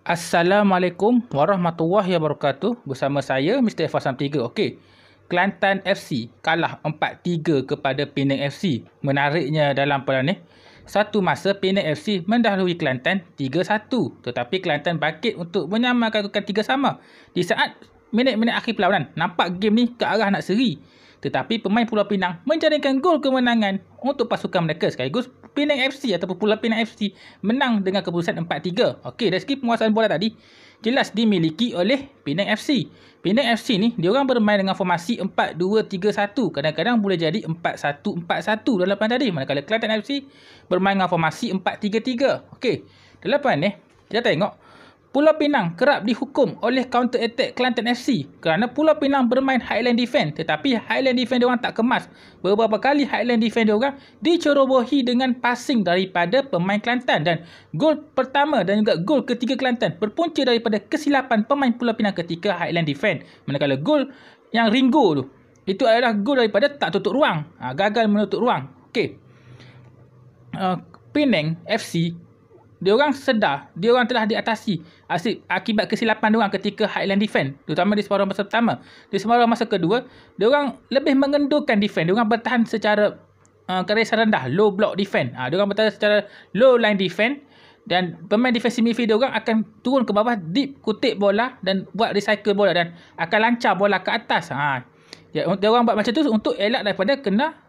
Assalamualaikum warahmatullahi wabarakatuh. Bersama saya Mr. F3. Okey. Kelantan FC kalah 4-3 kepada Penang FC. Menariknya dalam peranan ni, satu masa Penang FC mendahului Kelantan 3-1. Tetapi Kelantan bangkit untuk menyamakan kedudukan 3 sama. Di saat minit-minit akhir perlawanan, nampak game ni ke arah nak seri. Tetapi pemain Pulau Pinang menjaringkan gol kemenangan untuk pasukan mereka sekaligus Pinang FC ataupun Pulau Pinang FC menang dengan keputusan 4-3. Okey, dari segi penguasaan bola tadi, jelas dimiliki oleh Pinang FC. Pinang FC ni, dia diorang bermain dengan formasi 4-2-3-1. Kadang-kadang boleh jadi 4-1-4-1 dalam tadi. Manakala Kelantan FC bermain dengan formasi 4-3-3. Okey, dalam ni, eh, kita tengok Pulau Pinang kerap dihukum oleh counter attack Kelantan FC kerana Pulau Pinang bermain Highland Defend tetapi Highland Defend diorang tak kemas. Beberapa kali Highland Defend diorang dicerobohi dengan passing daripada pemain Kelantan dan gol pertama dan juga gol ketiga Kelantan berpunca daripada kesilapan pemain Pulau Pinang ketika Highland Defense. Manakala gol yang ringgo tu itu adalah gol daripada tak tutup ruang. Ha, gagal menutup ruang. Okey. Uh, Penang FC dia orang sedar dia orang telah diatasi asyik, akibat kesilapan dia orang ketika Highland defend terutama di separuh masa pertama di separuh masa kedua dia orang lebih mengendurkan defend dia orang bertahan secara uh, keresahan rendah low block defend ha, ah, dia orang bertahan secara low line defend dan pemain defensive midfield dia orang akan turun ke bawah deep kutip bola dan buat recycle bola dan akan lancar bola ke atas ha. Ah, ya, dia, dia orang buat macam tu untuk elak daripada kena uh,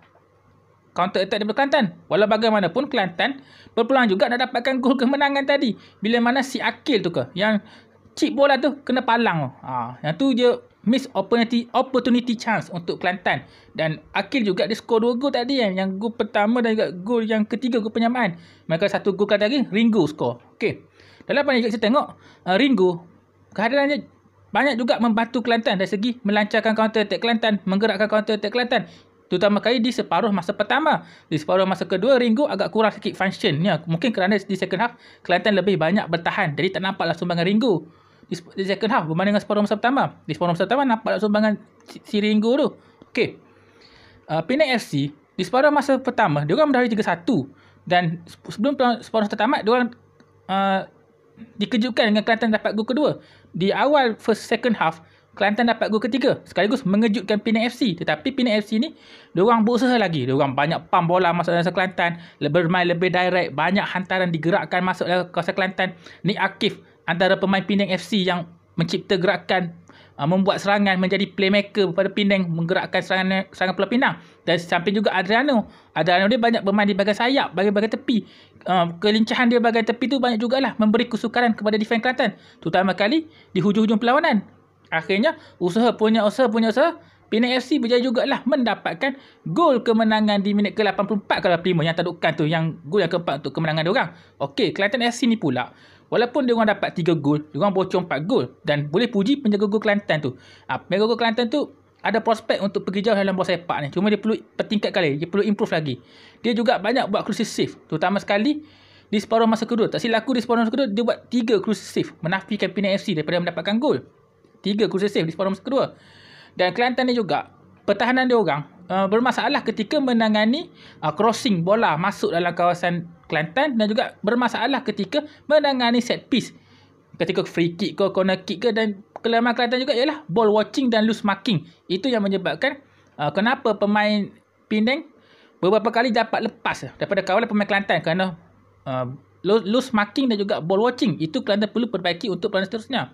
counter attack daripada Kelantan. Walau bagaimanapun Kelantan berpeluang juga nak dapatkan gol kemenangan tadi. Bila mana si Akil tu ke yang chip bola tu kena palang. Ha, yang tu dia miss opportunity opportunity chance untuk Kelantan. Dan Akil juga dia skor dua gol tadi kan. Yang gol pertama dan juga gol yang ketiga gol penyamaan. Maka satu gol kata lagi Ringo skor. Okey. Dalam pandangan kita tengok uh, Ringo kehadirannya banyak juga membantu Kelantan dari segi melancarkan counter attack Kelantan, menggerakkan counter attack Kelantan Terutama kali di separuh masa pertama. Di separuh masa kedua, Ringo agak kurang sikit function. Ya, mungkin kerana di second half, Kelantan lebih banyak bertahan. Jadi tak nampaklah sumbangan Ringo. Di, di second half, berbanding dengan separuh masa pertama. Di separuh masa pertama, nampaklah sumbangan si, si Ringo tu. okay. Uh, Penang FC, di separuh masa pertama, dia orang mendahului 3-1. Dan sebelum separuh masa pertama, dia orang uh, dikejutkan dengan Kelantan dapat gol kedua. Di awal first second half, Kelantan dapat gol ketiga sekaligus mengejutkan Penang FC tetapi Penang FC ni diorang berusaha lagi diorang banyak pam bola masuk dalam Kelantan bermain lebih direct banyak hantaran digerakkan masuk dalam kawasan Kelantan Nick Akif antara pemain Penang FC yang mencipta gerakan uh, membuat serangan menjadi playmaker kepada Penang menggerakkan serangan serangan Pulau Pinang dan samping juga Adriano Adriano dia banyak bermain di bahagian sayap bagi bahagian tepi uh, kelincahan dia bagai tepi tu banyak jugalah memberi kesukaran kepada defense Kelantan terutama kali di hujung-hujung perlawanan Akhirnya usaha punya usaha punya usaha Penang FC berjaya jugalah mendapatkan gol kemenangan di minit ke-84 ke-85 yang tadukan tu yang gol yang keempat untuk kemenangan dia orang. Okey, Kelantan FC ni pula walaupun dia orang dapat 3 gol, dia orang bocor 4 gol dan boleh puji penjaga gol Kelantan tu. Ah, ha, penjaga gol Kelantan tu ada prospek untuk pergi jauh dalam bola sepak ni. Cuma dia perlu pertingkat kali, dia perlu improve lagi. Dia juga banyak buat crucial save, terutama sekali di separuh masa kedua. Tak silap aku di separuh masa kedua dia buat 3 crucial save menafikan Penang FC daripada mendapatkan gol. Tiga kursi safe di separuh masa kedua. Dan Kelantan ni juga, pertahanan dia orang uh, bermasalah ketika menangani uh, crossing bola masuk dalam kawasan Kelantan dan juga bermasalah ketika menangani set piece. Ketika free kick ke, corner kick ke dan kelemahan Kelantan juga ialah ball watching dan loose marking. Itu yang menyebabkan uh, kenapa pemain pindeng beberapa kali dapat lepas daripada kawalan pemain Kelantan kerana uh, loose marking dan juga ball watching. Itu Kelantan perlu perbaiki untuk pelan seterusnya.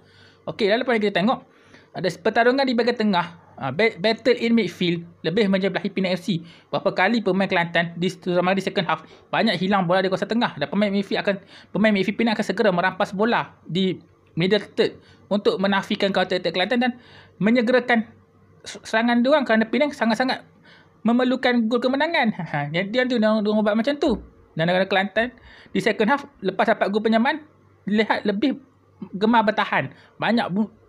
Okey, lalu pun kita tengok ada pertarungan di bahagian tengah, ha, battle in midfield lebih macam menjebelahi Pinang FC. Berapa kali pemain Kelantan di sama di second half banyak hilang bola di kawasan tengah dan pemain midfield akan pemain midfield Pinang akan segera merampas bola di middle third untuk menafikan counter Kelantan dan menyegerakan serangan diorang kerana Pinang sangat-sangat memerlukan gol kemenangan. Ha, ha. Jadi dia tu dia, buat macam tu. Dan negara Kelantan di second half lepas dapat gol penyaman dilihat lebih gemar bertahan. Banyak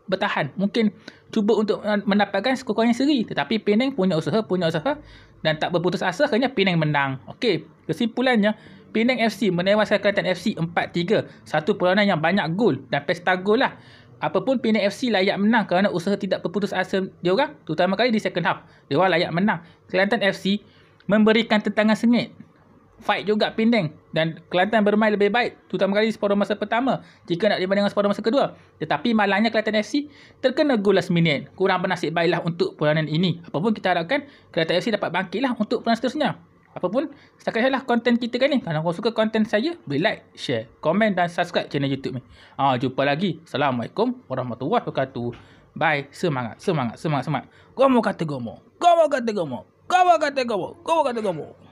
bertahan. Mungkin cuba untuk mendapatkan sekurang-kurangnya seri. Tetapi Penang punya usaha, punya usaha. Dan tak berputus asa, akhirnya Penang menang. Okey, kesimpulannya, Penang FC menewaskan Kelantan FC 4-3. Satu perlawanan yang banyak gol dan pesta gol lah. Apapun Penang FC layak menang kerana usaha tidak berputus asa dia, diorang. Terutama kali di second half. Diorang layak menang. Kelantan FC memberikan tentangan sengit. Fight juga Penang dan Kelantan bermain lebih baik terutama kali separuh masa pertama jika nak dibandingkan separuh masa kedua tetapi malangnya Kelantan FC terkena gol last minute kurang bernasib baiklah untuk perlawanan ini apapun kita harapkan Kelantan FC dapat bangkitlah untuk perlawanan seterusnya apapun setakat lah konten kita kan ni kalau kau suka konten saya boleh like share komen dan subscribe channel YouTube ni ha, jumpa lagi Assalamualaikum Warahmatullahi Wabarakatuh bye semangat semangat semangat semangat gomo kata gomo gomo kata gomo gomo kata gomo, gomo, kata gomo.